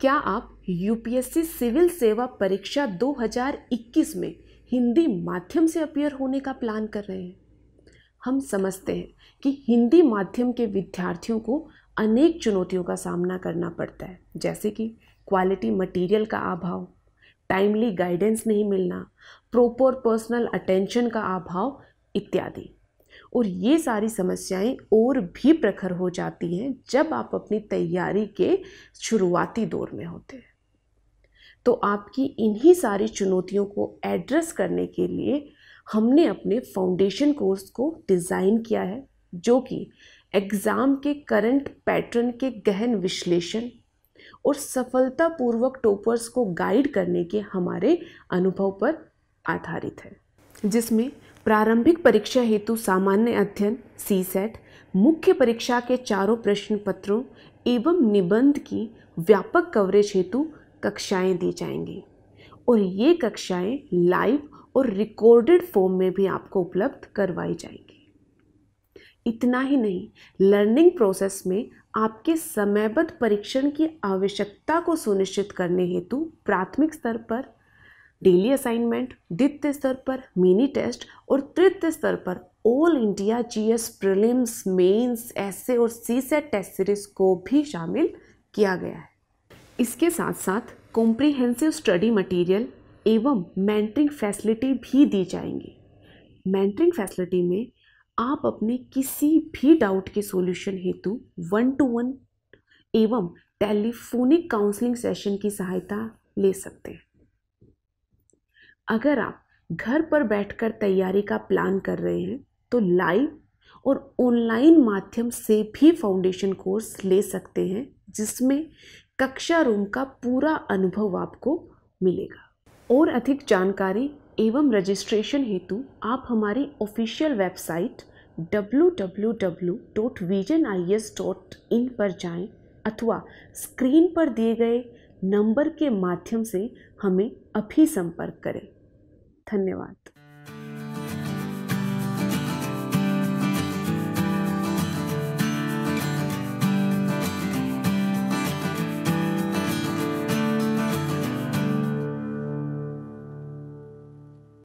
क्या आप UPSC civil सेवा परीक्षा 2021 में हिंदी माध्यम से अपियर होने का प्लान कर रहे हैं हम समझते हैं कि हिंदी माध्यम के विद्यार्थियों को अनेक चुनौतियों का सामना करना पड़ता है जैसे कि क्वालिटी मटेरियल का अभाव टाइमली गाइडेंस नहीं मिलना प्रॉपर पर्सनल अटेंशन का अभाव इत्यादि और ये सारी समस्याएं और भी प्रखर हो जाती हैं जब आप अपनी तैयारी के शुरुआती दौर में होते हैं तो आपकी इन्हीं सारी चुनौतियों को एड्रेस करने के लिए हमने अपने फाउंडेशन कोर्स को डिज़ाइन किया है जो कि एग्ज़ाम के करंट पैटर्न के गहन विश्लेषण और सफलतापूर्वक टॉपर्स को गाइड करने के हमारे अनुभव पर आधारित है जिसमें प्रारंभिक परीक्षा हेतु सामान्य अध्ययन सी सेट मुख्य परीक्षा के चारों प्रश्न पत्रों एवं निबंध की व्यापक कवरेज हेतु कक्षाएं दी जाएंगी और ये कक्षाएं लाइव और रिकॉर्डेड फॉर्म में भी आपको उपलब्ध करवाई जाएंगी इतना ही नहीं लर्निंग प्रोसेस में आपके समयबद्ध परीक्षण की आवश्यकता को सुनिश्चित करने हेतु प्राथमिक स्तर पर डेली असाइनमेंट द्वितीय स्तर पर मिनी टेस्ट और तृतीय स्तर पर all India GS prelims mains ऐसे और सी सेट टेस्ट सीरीज को भी शामिल किया गया है इसके साथ साथ कॉम्प्रिहेंसिव स्टडी मटेरियल एवं मेंटरिंग फैसिलिटी भी दी जाएंगी मेंटरिंग फैसिलिटी में आप अपने किसी भी डाउट के सॉल्यूशन हेतु वन टू वन एवं टेलीफोनिक काउंसलिंग सेशन की सहायता ले सकते हैं अगर आप घर पर बैठकर तैयारी का प्लान कर रहे हैं तो लाइव और ऑनलाइन माध्यम से भी फाउंडेशन कोर्स ले सकते हैं जिसमें कक्षा रूम का पूरा अनुभव आपको मिलेगा और अधिक जानकारी एवं रजिस्ट्रेशन हेतु आप हमारी ऑफिशियल वेबसाइट www.visionis.in पर जाएं अथवा स्क्रीन पर दिए गए नंबर के माध्यम से हमें अभी संपर्क करें धन्यवाद